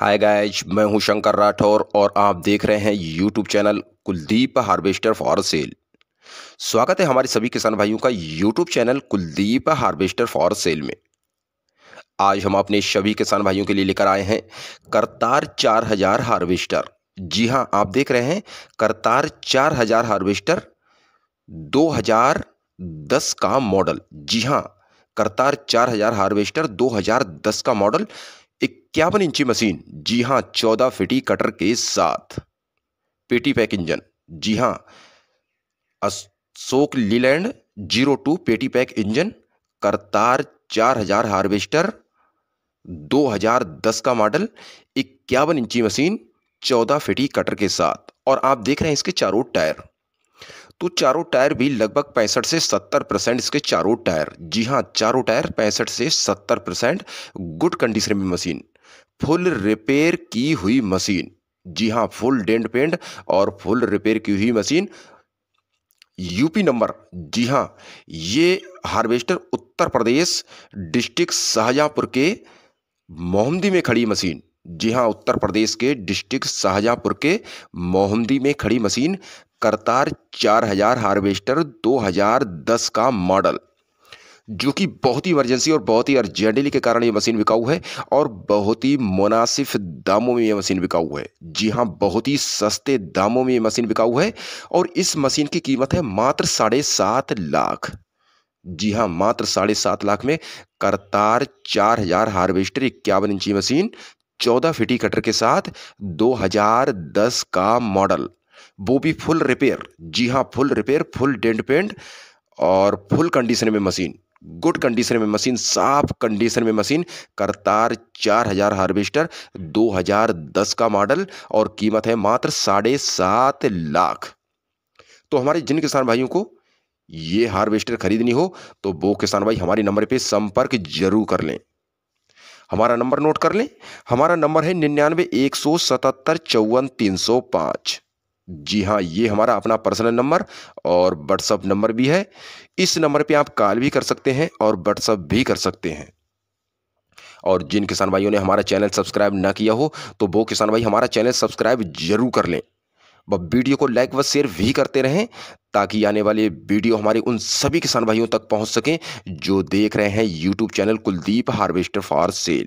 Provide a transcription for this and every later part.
hi guys मैं हूं शंकर राठौर और आप देख रहे हैं YouTube channel Kuldeep harvester for sale स्वागत है हमारे सभी किसान भाइयों का YouTube channel Kuldeep harvester for sale में आज हम अपने सभी किसान भाइयों के लिए लेकर आए हैं करतार चार हजार हार्वेस्टर जी हां आप देख रहे हैं करतार चार हजार हार्वेस्टर दो हजार दस का मॉडल जी हाँ करतार चार हजार हार्वेस्टर दो हजार दस का मॉडल इक्यावन इंची मशीन जी हां चौदह फिटी कटर के साथ पेटी पैक इंजन जी हां अशोक लीलैंड जीरो टू पेटी पैक इंजन करतार चार हजार हार्वेस्टर दो हजार दस का मॉडल इक्यावन इंची मशीन चौदह फिटी कटर के साथ और आप देख रहे हैं इसके चारों टायर तो चारों टायर भी लगभग पैंसठ से सत्तर परसेंट इसके चारों टायर जी हाँ चारों टायर पैंसठ से सत्तर परसेंट गुड कंडीशन में मशीन फुल रिपेयर की हुई मशीन जी हाँ फुल डेंट पेंट और फुल रिपेयर की हुई मशीन यूपी नंबर जी हाँ ये हार्वेस्टर उत्तर प्रदेश डिस्ट्रिक्ट शाहजहाँपुर के मोहम्मदी में खड़ी मशीन जी हाँ उत्तर प्रदेश के डिस्ट्रिक्ट शाहजहाँपुर के मोहम्मदी में खड़ी मशीन करतार 4000 हार्वेस्टर 2010 का मॉडल जो कि बहुत ही इमरजेंसी और बहुत ही अर्जेंटली के कारण ये मशीन बिकाऊ है और बहुत ही मुनासिब दामों में ये मशीन बिकाऊ है जी हाँ बहुत ही सस्ते दामों में ये मशीन बिकाऊ है और इस मशीन की कीमत है मात्र साढ़े सात लाख जी हाँ मात्र साढ़े सात लाख में करतार चार हजार हार्वेस्टर इक्यावन इंची मशीन चौदह फिटी कटर के साथ दस का मॉडल वो भी फुल रिपेयर जी हाँ full repair full dent paint और फुल कंडीशन में मशीन गुड कंडीशन में मशीन साफ कंडीशन में मशीन करतार चार हजार हार्वेस्टर 2010 का मॉडल और कीमत है मात्र साढ़े सात लाख तो हमारे जिन किसान भाइयों को ये हार्वेस्टर खरीदनी हो तो वो किसान भाई हमारे नंबर पे संपर्क जरूर कर लें हमारा नंबर नोट कर लें हमारा नंबर है निन्यानवे एक सौ सतहत्तर चौवन तीन सौ पाँच जी हाँ ये हमारा अपना पर्सनल नंबर और व्हाट्सअप नंबर भी है इस नंबर पे आप कॉल भी कर सकते हैं और व्हाट्सअप भी कर सकते हैं और जिन किसान भाइयों ने हमारा चैनल सब्सक्राइब ना किया हो तो वो किसान भाई हमारा चैनल सब्सक्राइब जरूर कर लें व वीडियो को लाइक व शेयर भी करते रहें ताकि आने वाले वीडियो हमारे उन सभी किसान भाइयों तक पहुंच सकें जो देख रहे हैं YouTube channel Kuldeep harvester for sale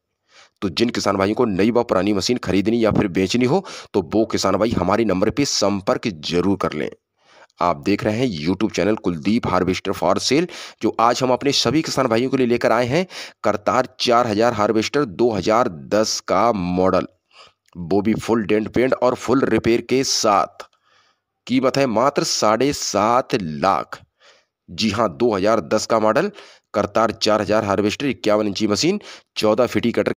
तो जिन किसान भाइयों को नई व पुरानी मशीन खरीदनी या फिर बेचनी हो तो वो किसान भाई हमारे नंबर पर संपर्क जरूर कर लें आप देख रहे हैं YouTube channel Kuldeep harvester for sale जो आज हम अपने सभी किसान भाइयों के लिए लेकर आए हैं करतार 4000 हार्वेस्टर 2010 का मॉडल वो भी फुल डेंट पेंट और फुल रिपेयर के साथ कीमत है मात्र साढ़े सात लाख जी हां 2010 का मॉडल करतार 4000 हार्वेस्टर इक्यावन इंची मशीन 14 फिटी कटर